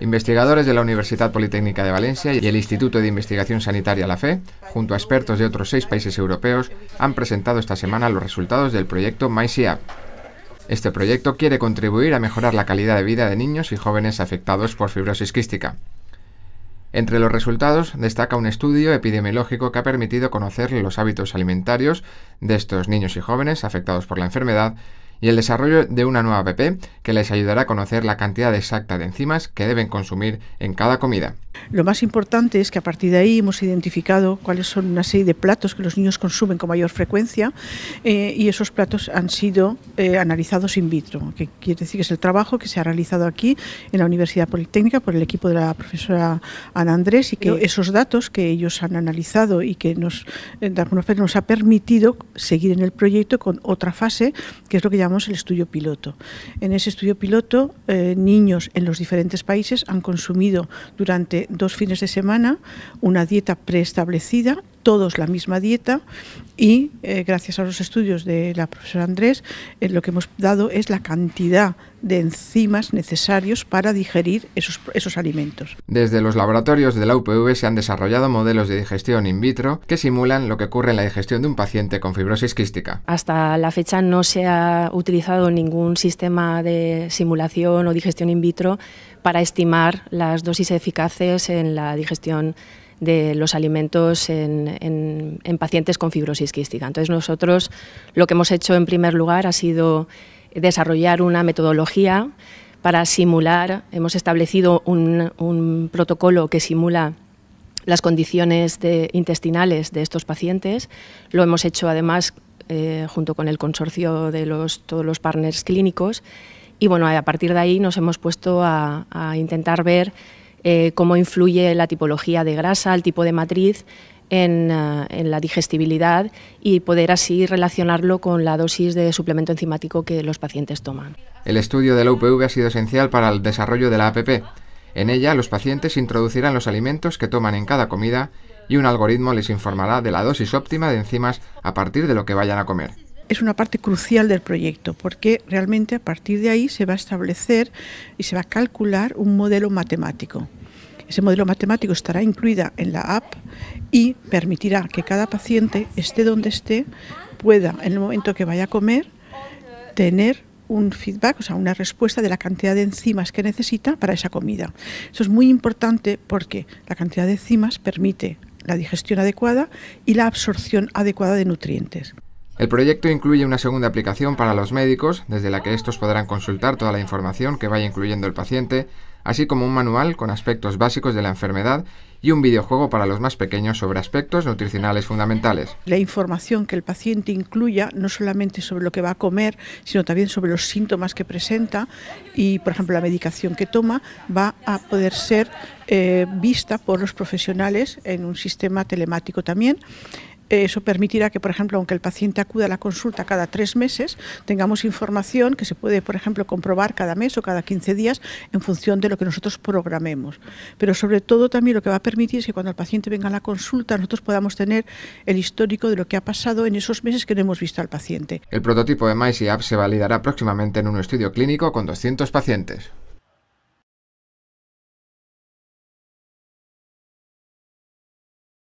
Investigadores de la Universidad Politécnica de Valencia y el Instituto de Investigación Sanitaria La Fe, junto a expertos de otros seis países europeos, han presentado esta semana los resultados del proyecto MySea Este proyecto quiere contribuir a mejorar la calidad de vida de niños y jóvenes afectados por fibrosis quística. Entre los resultados destaca un estudio epidemiológico que ha permitido conocer los hábitos alimentarios de estos niños y jóvenes afectados por la enfermedad y el desarrollo de una nueva app que les ayudará a conocer la cantidad exacta de enzimas que deben consumir en cada comida. Lo más importante es que a partir de ahí hemos identificado cuáles son una serie de platos que los niños consumen con mayor frecuencia eh, y esos platos han sido eh, analizados in vitro, que quiere decir que es el trabajo que se ha realizado aquí en la Universidad Politécnica por el equipo de la profesora Ana Andrés y que esos datos que ellos han analizado y que nos, eh, de nos ha permitido seguir en el proyecto con otra fase, que es lo que llamamos el estudio piloto. En ese estudio piloto, eh, niños en los diferentes países han consumido durante dos fines de semana una dieta preestablecida, todos la misma dieta, y eh, gracias a los estudios de la profesora Andrés, eh, lo que hemos dado es la cantidad de enzimas necesarios para digerir esos, esos alimentos. Desde los laboratorios de la UPV se han desarrollado modelos de digestión in vitro que simulan lo que ocurre en la digestión de un paciente con fibrosis quística. Hasta la fecha no se ha utilizado ningún sistema de simulación o digestión in vitro para estimar las dosis eficaces en la digestión de los alimentos en, en, pacientes con fibrosis quística. Entonces nosotros lo que hemos hecho en primer lugar ha sido desarrollar una metodología para simular, hemos establecido un, protocolo que simula las condiciones intestinales de estos pacientes. Lo hemos hecho además eh, junto con el consorcio de todos los partners clínicos y bueno, a partir de ahí nos hemos puesto a intentar ver eh, cómo influye la tipología de grasa, el tipo de matriz en, eh, en, la digestibilidad y poder así relacionarlo con la dosis de suplemento enzimático que los pacientes toman. El estudio de la UPV ha sido esencial para el desarrollo de la APP. En ella, los pacientes introducirán los alimentos que toman en cada comida y un algoritmo les informará de la dosis óptima de enzimas a partir de lo que vayan a comer es una parte crucial del proyecto, porque realmente a partir de ahí se va a establecer y se va a calcular un modelo matemático ese modelo matemático estará incluida en la app y permitirá que cada paciente, esté donde esté, pueda, en el momento que vaya a comer, tener un feedback, o sea, una respuesta de la cantidad de enzimas que necesita para esa comida. Eso es muy importante porque la cantidad de enzimas permite la digestión adecuada y la absorción adecuada de nutrientes. El proyecto incluye una segunda aplicación para los médicos, desde la que estos podrán consultar toda la información que vaya incluyendo el paciente, así como un manual con aspectos básicos de la enfermedad y un videojuego para los más pequeños sobre aspectos nutricionales fundamentales. La información que el paciente incluya, no solamente sobre lo que va a comer, sino también sobre los síntomas que presenta y, por ejemplo, la medicación que toma, va a poder ser eh, vista por los profesionales en un sistema telemático también eso permitirá que, por ejemplo, aunque el paciente acuda a la consulta cada tres meses, tengamos información que se puede, por ejemplo, comprobar cada mes o cada 15 días en función de lo que nosotros programemos. Pero sobre todo también lo que va a permitir es que cuando el paciente venga a la consulta nosotros podamos tener el histórico de lo que ha pasado en esos meses que no hemos visto al paciente. El prototipo de MyC-App se validará próximamente en un estudio clínico con 200 pacientes.